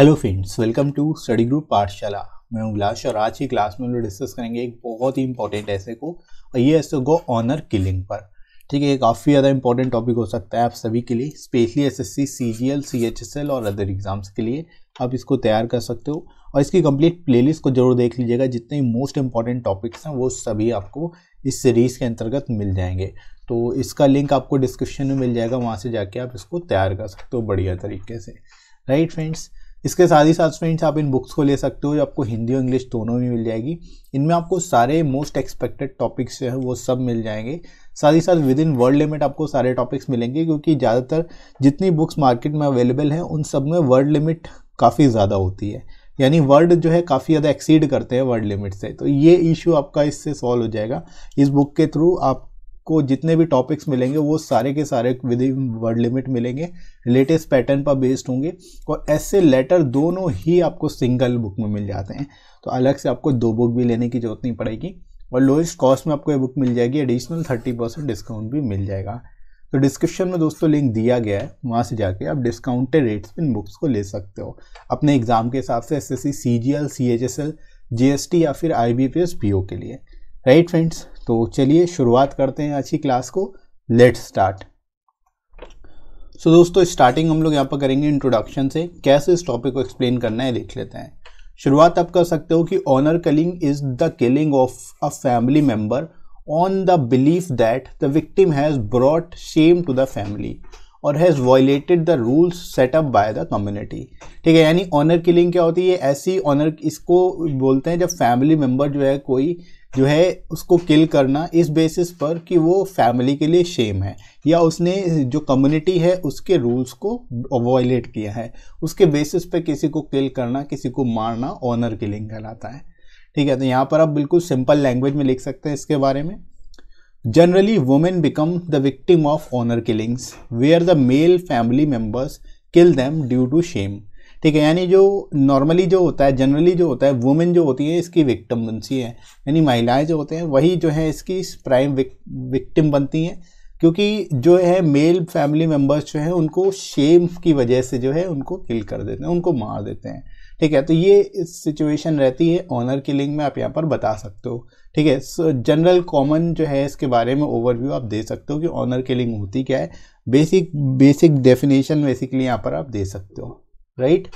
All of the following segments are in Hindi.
Hello friends welcome to study group Pathshala मैं हूं और आज की क्लास में हम लोग डिस्कस करेंगे एक बहुत ही इंपॉर्टेंट ऐसे को और ये ऐसे को ऑनर किलिंग पर ठीक है काफ़ी ज़्यादा इंपॉर्टेंट टॉपिक हो सकता है आप सभी के लिए स्पेशली एसएससी, सीजीएल, सीएचएसएल और अदर एग्जाम्स के लिए आप इसको तैयार कर सकते हो और इसकी कंप्लीट प्ले को जरूर देख लीजिएगा जितने मोस्ट इंपॉर्टेंट टॉपिक्स हैं वो सभी आपको इस सीरीज़ के अंतर्गत मिल जाएंगे तो इसका लिंक आपको डिस्क्रिप्शन में मिल जाएगा वहाँ से जाके आप इसको तैयार कर सकते हो बढ़िया तरीके से राइट फ्रेंड्स इसके साथ ही साथ फ्रेंड्स आप इन बुक्स को ले सकते हो जो आपको हिंदी और इंग्लिश दोनों में मिल जाएगी इनमें आपको सारे मोस्ट एक्सपेक्टेड टॉपिक्स जो हैं वो सब मिल जाएंगे साथ ही साथ विद इन वर्ल्ड लिमिट आपको सारे टॉपिक्स मिलेंगे क्योंकि ज़्यादातर जितनी बुक्स मार्केट में अवेलेबल हैं उन सब में वर्ड लिमिट काफ़ी ज़्यादा होती है यानी वर्ड जो है काफ़ी ज़्यादा एक्सीड करते हैं वर्ड लिमिट से तो ये इशू आपका इससे सॉल्व हो जाएगा इस बुक के थ्रू आप आपको जितने भी टॉपिक्स मिलेंगे वो सारे के सारे विद इन वर्ड लिमिट मिलेंगे लेटेस्ट पैटर्न पर बेस्ड होंगे और ऐसे लेटर दोनों ही आपको सिंगल बुक में मिल जाते हैं तो अलग से आपको दो बुक भी लेने की जरूरत नहीं पड़ेगी और लोएस्ट कॉस्ट में आपको ये बुक मिल जाएगी एडिशनल थर्टी परसेंट डिस्काउंट भी मिल जाएगा तो डिस्क्रिप्शन में दोस्तों लिंक दिया गया है वहाँ से जाके आप डिस्काउंटेड रेट्स इन बुक्स को ले सकते हो अपने एग्जाम के हिसाब से S S C C G L C H S L G S T या फिर I B P S P O के लिए राइट फ्रेंड्स तो चलिए शुरुआत करते हैं आज की क्लास को लेट स्टार्ट सो दोस्तों स्टार्टिंग हम लोग यहाँ पर करेंगे इंट्रोडक्शन से कैसे इस टॉपिक को एक्सप्लेन करना है देख लेते हैं शुरुआत आप कर सकते हो कि honour killing is the killing of a family member on the belief that the victim has brought shame to the family और has violated the rules set up by the community ठीक है यानी ऑनर किलिंग क्या होती है ऐसी ऑनर इसको बोलते हैं जब फैमिली मेम्बर जो है कोई जो है उसको किल करना इस बेसिस पर कि वो फैमिली के लिए शेम है या उसने जो कम्युनिटी है उसके रूल्स को वॉयलेट किया है उसके बेसिस पर किसी को किल करना किसी को मारना ऑनर किलिंग कहलाता है ठीक है तो यहाँ पर आप बिल्कुल सिंपल लैंग्वेज में लिख सकते हैं इसके बारे में generally women become the victim of honour killings where the male family members kill them due to shame ठीक है यानी जो नॉर्मली जो होता है जनरली जो होता है वुमेन जो होती है इसकी विक्टिम बनती है यानी महिलाएं जो होते हैं वही जो है इसकी प्राइम विक्टिम बनती हैं क्योंकि जो है मेल फैमिली मेम्बर्स जो हैं उनको शेम की वजह से जो है उनको किल कर देते हैं उनको मार देते हैं ठीक है तो ये सिचुएशन रहती है ऑनर किलिंग में आप यहाँ पर बता सकते हो ठीक है सो जनरल कॉमन जो है इसके बारे में ओवरव्यू आप दे सकते हो कि ऑनर किलिंग होती क्या है बेसिक बेसिक डेफिनेशन बेसिकली यहाँ पर आप दे सकते हो right?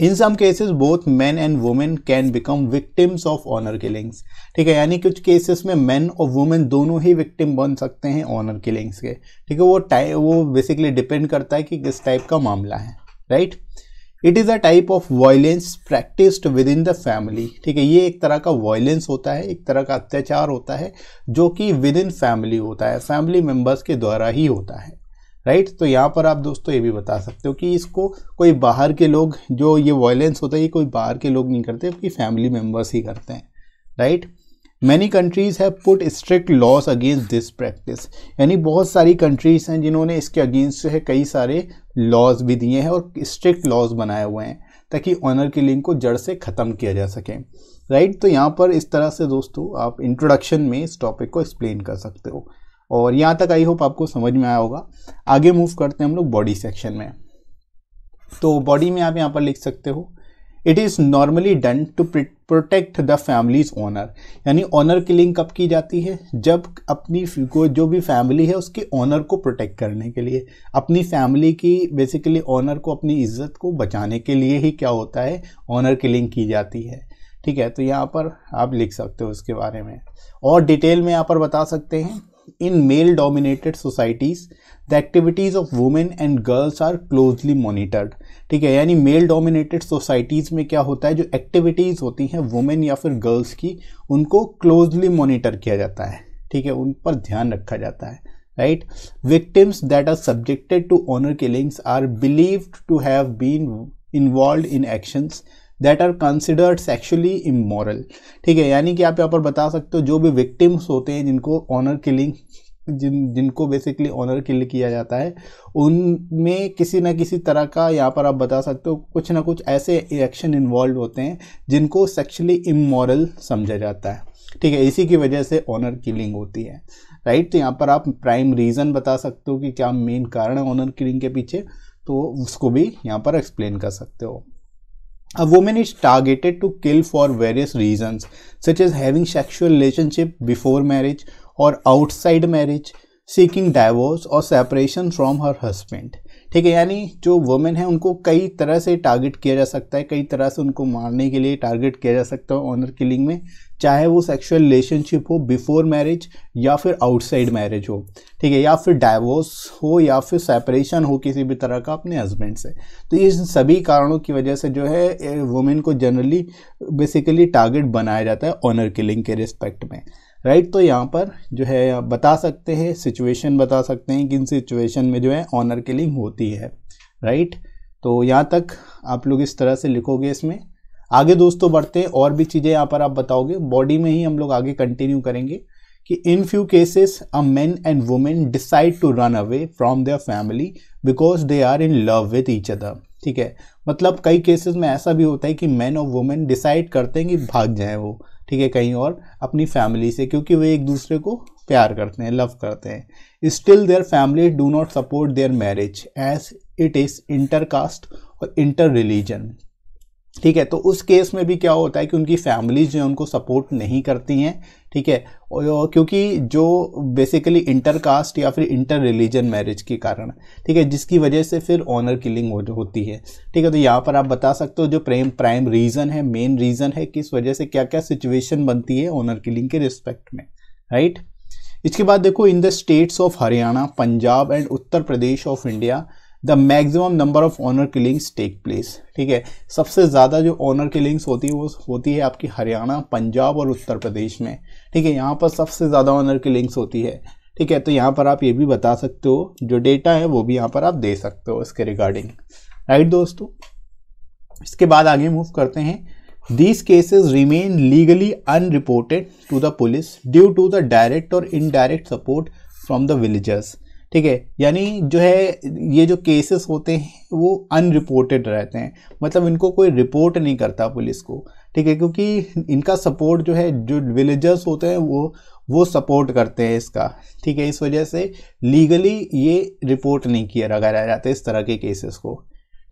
In some cases both man and women can become victims of honour killings ठीक है यानी कुछ केसेस में मैन और वुमेन दोनों ही विक्टिम बन सकते हैं ऑनर किलिंग्स के ठीक है वो टाइप वो बेसिकली डिपेंड करता है कि किस टाइप का मामला है right it is a type of violence practised within the family ठीक है ये एक तरह का वायलेंस होता है एक तरह का अत्याचार होता है जो कि विद इन फैमिली होता है फैमिली मेम्बर्स के द्वारा ही होता है राइट तो यहाँ पर आप दोस्तों ये भी बता सकते हो कि इसको कोई बाहर के लोग जो ये वॉयलेंस होता है ये कोई बाहर के लोग नहीं करते कि फैमिली मेम्बर्स ही करते हैं right many countries have put strict laws against this practice यानी बहुत सारी कंट्रीज़ हैं जिन्होंने इसके अगेंस्ट जो है कई सारे लॉज भी दिए हैं और स्ट्रिक्ट लॉज बनाए हुए हैं ताकि ऑनर लिंक को जड़ से ख़त्म किया जा सके राइट तो यहाँ पर इस तरह से दोस्तों आप इंट्रोडक्शन में इस टॉपिक को एक्सप्लेन कर सकते हो और यहाँ तक आई होप आपको समझ में आया होगा आगे मूव करते हैं हम लोग बॉडी सेक्शन में तो बॉडी में आप यहाँ पर लिख सकते हो it is normally done to protect the families honour यानी ऑनर किलिंग कब की जाती है जब अपनी को जो भी फैमिली है उसके ऑनर को प्रोटेक्ट करने के लिए अपनी फैमिली की बेसिकली ऑनर को अपनी इज्जत को बचाने के लिए ही क्या होता है ऑनर किलिंग की जाती है ठीक है तो यहाँ पर आप लिख सकते हो उसके बारे में और डिटेल में यहाँ पर बता सकते हैं in male dominated societies the activities of women and girls are closely monitored ठीक है यानी मेल डोमिनेटेड सोसाइटीज़ में क्या होता है जो एक्टिविटीज़ होती हैं वुमेन या फिर गर्ल्स की उनको क्लोजली मोनिटर किया जाता है ठीक है उन पर ध्यान रखा जाता है right victims that are subjected to honour killings are believed to have been involved in actions that are considered sexually immoral ठीक है यानी कि आप यहाँ पर बता सकते हो जो भी विक्टिम्स होते हैं जिनको ऑनर किलिंग जिन जिनको बेसिकली ऑनर किल किया जाता है उनमें किसी ना किसी तरह का यहाँ पर आप बता सकते हो कुछ ना कुछ ऐसे एक्शन इन्वॉल्व होते हैं जिनको सेक्शुअली इमोरल समझा जाता है ठीक है इसी की वजह से ऑनर किलिंग होती है राइट तो यहाँ पर आप प्राइम रीज़न बता सकते हो कि क्या मेन कारण है ऑनर किलिंग के पीछे तो उसको भी यहाँ पर एक्सप्लेन कर सकते हो A woman is targeted to kill for various reasons, such as having sexual relationship before marriage or outside marriage, seeking divorce or separation from her husband. ठीक है यानी जो वुमेन है उनको कई तरह से टारगेट किया जा सकता है कई तरह से उनको मारने के लिए टारगेट किया जा सकता है ऑनर किलिंग में चाहे वो सेक्सुअल रिलेशनशिप हो बिफोर मैरिज या फिर आउटसाइड मैरिज हो ठीक है या फिर डाइवोर्स हो या फिर सेपरेशन हो किसी भी तरह का अपने हस्बैंड से तो ये सभी कारणों की वजह से जो है वुमेन को जनरली बेसिकली टारगेट बनाया जाता है ऑनर किलिंग के रिस्पेक्ट में राइट right, तो यहाँ पर जो है आप बता सकते हैं सिचुएशन बता सकते हैं कि इन सिचुएशन में जो है ऑनर किलिंग होती है राइट right? तो यहाँ तक आप लोग इस तरह से लिखोगे इसमें आगे दोस्तों बढ़ते हैं और भी चीज़ें यहाँ पर आप बताओगे बॉडी में ही हम लोग आगे कंटिन्यू करेंगे कि in few cases a man and women decide to run away from their family because they are in love with each other ठीक है मतलब कई केसेस में ऐसा भी होता है कि मैन और वुमेन डिसाइड करते हैं कि भाग जाएं वो ठीक है कहीं और अपनी फैमिली से क्योंकि वे एक दूसरे को प्यार करते हैं लव करते हैं still their family do not support their marriage as it is inter caste और इंटर रिलीजन ठीक है तो उस केस में भी क्या होता है कि उनकी फैमिलीज जो है उनको सपोर्ट नहीं करती हैं ठीक है और क्योंकि जो बेसिकली इंटर कास्ट या फिर इंटर रिलीजन मैरिज के कारण ठीक है जिसकी वजह से फिर ऑनर किलिंग हो होती है ठीक है तो यहाँ पर आप बता सकते हो जो प्रेम प्राइम रीज़न है मेन रीज़न है किस वजह से क्या क्या सिचुएशन बनती है ऑनर किलिंग के रिस्पेक्ट में राइट इसके बाद देखो in the states of Haryana Punjab and Uttar Pradesh of India the maximum number of honour killings take place ठीक है सबसे ज़्यादा जो ऑनर किलिंग्स होती है वो होती है आपकी हरियाणा पंजाब और उत्तर प्रदेश में ठीक है यहाँ पर सबसे ज़्यादा ऑनर किलिंग्स होती है ठीक है तो यहाँ पर आप ये भी बता सकते हो जो डेटा है वो भी यहाँ पर आप दे सकते हो इसके रिगार्डिंग राइट दोस्तों इसके बाद आगे मूव करते हैं these cases remain legally unreported to the police due to the direct और indirect support from the villagers ठीक है यानी जो है ये जो केसेस होते हैं वो अनरिपोर्टेड रहते हैं मतलब इनको कोई रिपोर्ट नहीं करता पुलिस को ठीक है क्योंकि इनका सपोर्ट जो है जो विलेजर्स होते हैं वो वो सपोर्ट करते हैं इसका ठीक है इस वजह से लीगली ये रिपोर्ट नहीं किया लगाया जाता इस तरह के केसेस को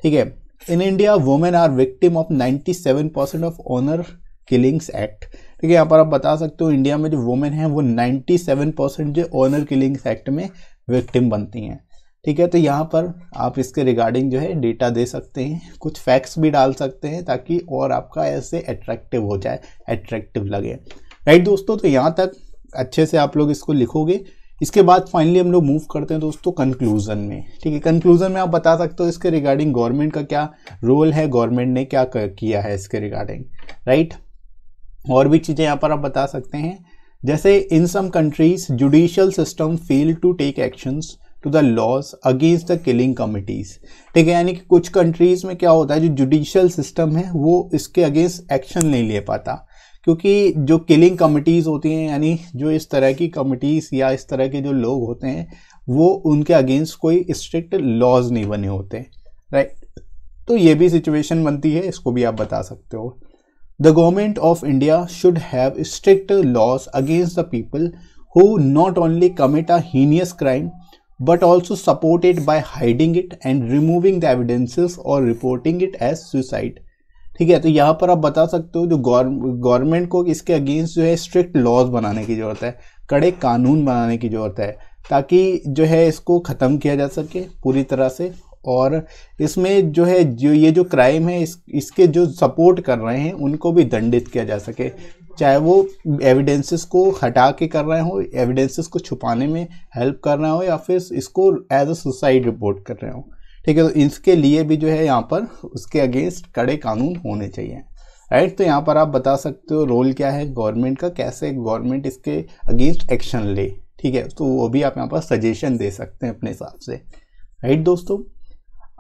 ठीक है in India women are victim of 97 percent of honour killings act ठीक है यहाँ पर आप बता सकते हो इंडिया में जो वुमेन हैं वो 97 परसेंट जो ऑनर किलिंग्स एक्ट में विक्टिम बनती हैं ठीक है तो यहाँ पर आप इसके रिगार्डिंग जो है डेटा दे सकते हैं कुछ फैक्ट्स भी डाल सकते हैं ताकि और आपका ऐसे अट्रैक्टिव हो जाए अट्रैक्टिव लगे राइट दोस्तों तो यहाँ तक अच्छे से आप लोग इसको लिखोगे इसके बाद फाइनली हम लोग मूव करते हैं दोस्तों कंक्लूजन में ठीक है कंक्लूजन में आप बता सकते हो इसके रिगार्डिंग गवर्नमेंट का क्या रोल है गवर्नमेंट ने क्या किया है इसके रिगार्डिंग राइट right? और भी चीज़ें यहाँ पर आप बता सकते हैं जैसे in some countries judicial system fail to take actions to the laws against the killing committees ठीक है यानी कि कुछ कंट्रीज़ में क्या होता है जो जुडिशियल सिस्टम है वो इसके अगेंस्ट एक्शन नहीं ले पाता क्योंकि जो किलिंग कमिटीज़ होती हैं यानी जो इस तरह की कमिटीज़ या इस तरह के जो लोग होते हैं वो उनके अगेंस्ट कोई स्ट्रिक्ट लॉज नहीं बने होते राइट तो ये भी सिचुएशन बनती है इसको भी आप बता सकते हो The government of India should have strict laws against the people who not only commit a heinous crime but also support it by hiding it and removing the evidences or reporting it as suicide. ठीक है तो यहाँ पर आप बता सकते हो जो गवर्नमेंट को इसके अगेंस्ट जो है स्ट्रिक्ट लॉज बनाने की ज़रूरत है कड़े कानून बनाने की ज़रूरत है ताकि जो है इसको ख़त्म किया जा सके पूरी तरह से और इसमें जो है जो ये जो क्राइम है इस इसके जो सपोर्ट कर रहे हैं उनको भी दंडित किया जा सके चाहे वो एविडेंसेस को हटा के कर रहे हो एविडेंसेस को छुपाने में हेल्प कर रहे हो या फिर इसको एज अ सुसाइड रिपोर्ट कर रहे हो ठीक है तो इसके लिए भी जो है यहाँ पर उसके अगेंस्ट कड़े कानून होने चाहिए राइट तो यहाँ पर आप बता सकते हो रोल क्या है गवर्नमेंट का कैसे गवर्नमेंट इसके अगेंस्ट एक्शन ले ठीक है तो वो भी आप यहाँ पर सजेशन दे सकते हैं अपने हिसाब से राइट दोस्तों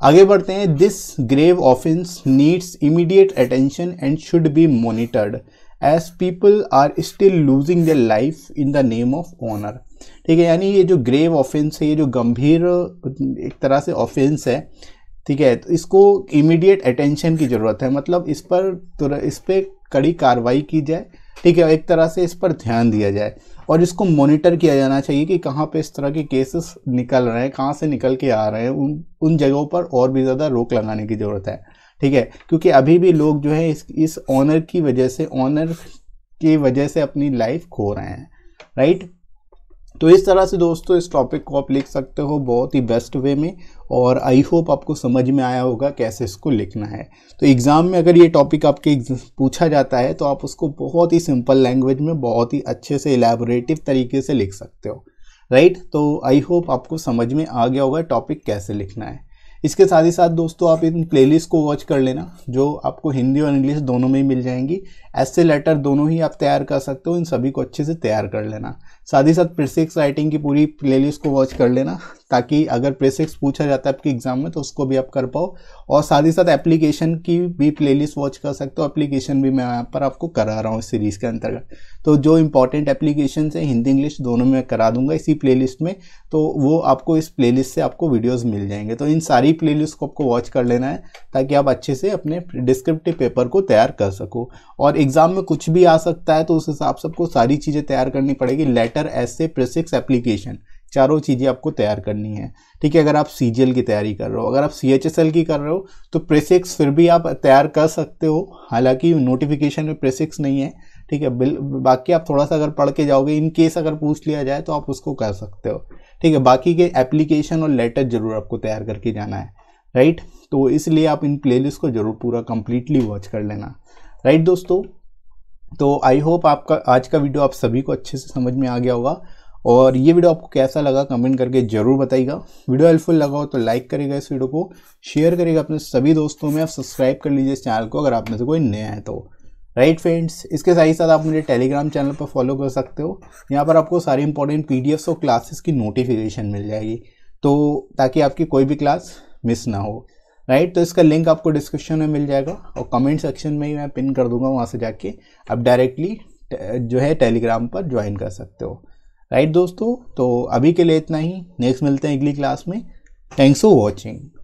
आगे बढ़ते हैं this grave offence needs immediate attention and should be monitored as people are still losing the life in the name of honour ठीक है यानी ये जो ग्रेव ऑफेंस है ये जो गंभीर एक तरह से ऑफेंस है ठीक है तो इसको इमीडिएट अटेंशन की ज़रूरत है मतलब इस पर इस पर कड़ी कार्रवाई की जाए ठीक है एक तरह से इस पर ध्यान दिया जाए और इसको मॉनिटर किया जाना चाहिए कि कहाँ पे इस तरह के केसेस निकल रहे हैं कहाँ से निकल के आ रहे हैं उन उन जगहों पर और भी ज़्यादा रोक लगाने की ज़रूरत है ठीक है क्योंकि अभी भी लोग जो है इस इस ऑनर की वजह से ऑनर की वजह से अपनी लाइफ खो रहे हैं राइट तो इस तरह से दोस्तों इस टॉपिक को आप लिख सकते हो बहुत ही बेस्ट वे में और आई होप आपको समझ में आया होगा कैसे इसको लिखना है तो एग्ज़ाम में अगर ये टॉपिक आपके पूछा जाता है तो आप उसको बहुत ही सिंपल लैंग्वेज में बहुत ही अच्छे से एलेबोरेटिव तरीके से लिख सकते हो राइट तो आई होप आपको समझ में आ गया होगा टॉपिक कैसे लिखना है इसके साथ ही साथ दोस्तों आप इन प्लेलिस्ट को वॉच कर लेना जो आपको हिंदी और इंग्लिश दोनों में ही मिल जाएंगी ऐसे लेटर दोनों ही आप तैयार कर सकते हो इन सभी को अच्छे से तैयार कर लेना साथ ही साथ प्रेसिक्स राइटिंग की पूरी प्लेलिस्ट को वॉच कर लेना ताकि अगर प्रेसिक्स पूछा जाता है आपके एग्जाम में तो उसको भी आप कर पाओ और साथ ही साथ एप्लीकेशन की भी प्लेलिस्ट वॉच कर सकते हो एप्लीकेशन भी मैं यहाँ पर आपको करा रहा हूँ इस सीरीज़ के अंतर्गत तो जो इंपॉर्टेंट एप्लीकेशन है हिंदी इंग्लिश दोनों में करा दूंगा इसी प्ले में तो वो आपको इस प्ले से आपको वीडियोज़ मिल जाएंगे तो इन सारी प्ले को आपको वॉच कर लेना है ताकि आप अच्छे से अपने डिस्क्रिप्टिव पेपर को तैयार कर सको और एग्जाम में कुछ भी आ सकता है तो उस हिसाब से आपको सारी चीज़ें तैयार करनी पड़ेगी लेटर एस से प्रिसिक्स एप्लीकेशन चारों चीज़ें आपको तैयार करनी है ठीक है अगर आप सी की तैयारी कर रहे हो अगर आप सी की कर रहे हो तो प्रेसिक्स फिर भी आप तैयार कर सकते हो हालांकि नोटिफिकेशन में प्रेसिक्स नहीं है ठीक है बिल बाकी आप थोड़ा सा अगर पढ़ के जाओगे इन केस अगर पूछ लिया जाए तो आप उसको कर सकते हो ठीक है बाकी के एप्लीकेशन और लेटर ज़रूर आपको तैयार करके जाना है राइट तो इसलिए आप इन प्लेलिस्ट को ज़रूर पूरा कंप्लीटली वॉच कर लेना राइट दोस्तों तो आई होप आपका आज का वीडियो आप सभी को अच्छे से समझ में आ गया होगा और ये वीडियो आपको कैसा लगा कमेंट करके ज़रूर बताइएगा वीडियो हेल्पफुल लगा हो तो लाइक करेगा इस वीडियो को शेयर करेगा अपने सभी दोस्तों में आप सब्सक्राइब कर लीजिए इस चैनल को अगर आप में से कोई नया है तो राइट फ्रेंड्स इसके साथ ही साथ आप मुझे टेलीग्राम चैनल पर फॉलो कर सकते हो यहाँ पर आपको सारी इंपॉर्टेंट पी और क्लासेस की नोटिफिकेशन मिल जाएगी तो ताकि आपकी कोई भी क्लास मिस ना हो राइट तो इसका लिंक आपको डिस्क्रिप्शन में मिल जाएगा और कमेंट सेक्शन में ही मैं पिन कर दूंगा वहाँ से जाके आप डायरेक्टली uh, जो है टेलीग्राम पर ज्वाइन कर सकते हो राइट दोस्तों तो अभी के लिए इतना ही नेक्स्ट मिलते हैं अगली क्लास में थैंक्स फॉर वॉचिंग